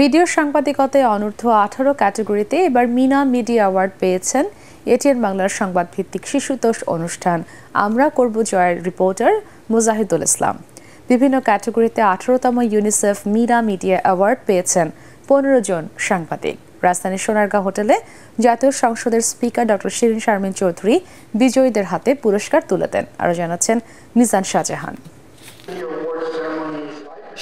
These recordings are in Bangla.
ভিডিও সাংবাদিকতায় অনূর্ধ্ব আঠারো ক্যাটাগরিতে এবার মিনা মিডিয়া অ্যাওয়ার্ড পেয়েছেন এটিএন বাংলার সংবাদ ভিত্তিক শিশুতোষ অনুষ্ঠান আমরা করব জয়ের রিপোর্টার মুজাহিদুল ইসলাম বিভিন্ন ক্যাটাগরিতে আঠারোতম ইউনিসেফ মিনা মিডিয়া অ্যাওয়ার্ড পেয়েছেন পনেরো জন সাংবাদিক রাজধানীর সোনারগাঁ হোটেলে জাতীয় সংসদের স্পিকার ডক্টর শিরিন শারমিন চৌধুরী বিজয়ীদের হাতে পুরস্কার তুলে দেন আরও জানাচ্ছেন মিজান শাহজাহান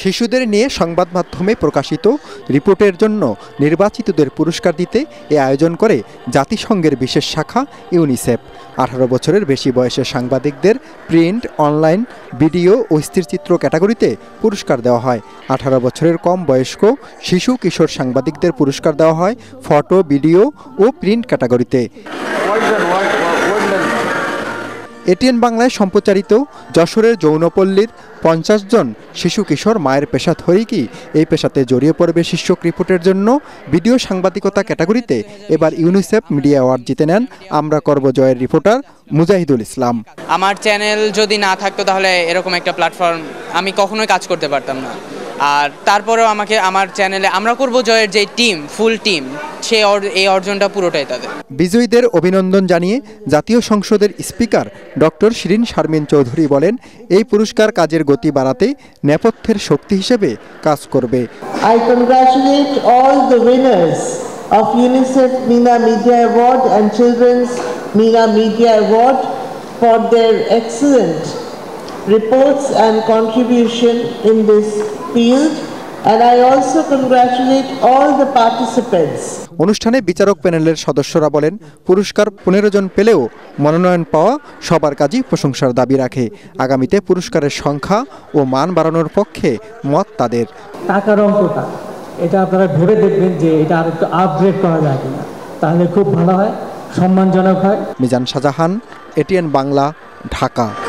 শিশুদের নিয়ে সংবাদ মাধ্যমে প্রকাশিত রিপোর্টের জন্য নির্বাচিতদের পুরস্কার দিতে এ আয়োজন করে জাতিসংঘের বিশেষ শাখা ইউনিসেফ আঠারো বছরের বেশি বয়সের সাংবাদিকদের প্রিন্ট অনলাইন ভিডিও ও স্থিরচিত্র ক্যাটাগরিতে পুরস্কার দেওয়া হয় আঠারো বছরের কম বয়স্ক শিশু কিশোর সাংবাদিকদের পুরস্কার দেওয়া হয় ফটো ভিডিও ও প্রিন্ট ক্যাটাগরিতে এটিএন বাংলায় সম্প্রচারিত যশোরের যৌনপল্লীর পঞ্চাশ জন শিশু কিশোর মায়ের পেশা ধরেই কি এই পেশাতে জড়িয়ে পড়বে শীর্ষক রিপোর্টের জন্য ভিডিও সাংবাদিকতা ক্যাটাগরিতে এবার ইউনিসেফ মিডিয়া অ্যাওয়ার্ড জিতে নেন আমরা করব জয়ের রিপোর্টার মুজাহিদুল ইসলাম আমার চ্যানেল যদি না থাকতো তাহলে এরকম একটা প্ল্যাটফর্ম আমি কখনোই কাজ করতে পারতাম না আর তারপরেও আমাকে আমার চ্যানেলে আমরা করব জয়ের যে টিম ফুল টিম সে এই অর্জনটা পুরোটাই তাদের বিজয়ীদের অভিনন্দন জানিয়ে জাতীয় সংসদের স্পিকার ডক্টর শিরিন শারমিন চৌধুরী বলেন এই পুরস্কার কাজের গতি বাড়াতে নেপথ্যের শক্তি হিসেবে কাজ করবে I congratulate all the winners of UNICEF Meena media award and children's Meena media award for their excellent reports and contribution in this field and I also congratulate all the participants. অনুষ্ঠানে বিচারক প্যানেলের সদস্যরা বলেন পুরস্কার পনেরো জন পেলেও মনোনয়ন পাওয়া সবার কাজই প্রশংসার দাবি রাখে আগামীতে পুরস্কারের সংখ্যা ও মান বাড়ানোর পক্ষে মত তাদের টাকার অঙ্কটা এটা আপনারা ভেবে দেখবেন যে এটা আর একটু আপগ্রেড করা যায় কিনা তাহলে খুব ভালো হয় সম্মানজনক হয় মিজান শাহজাহান এটিএন বাংলা ঢাকা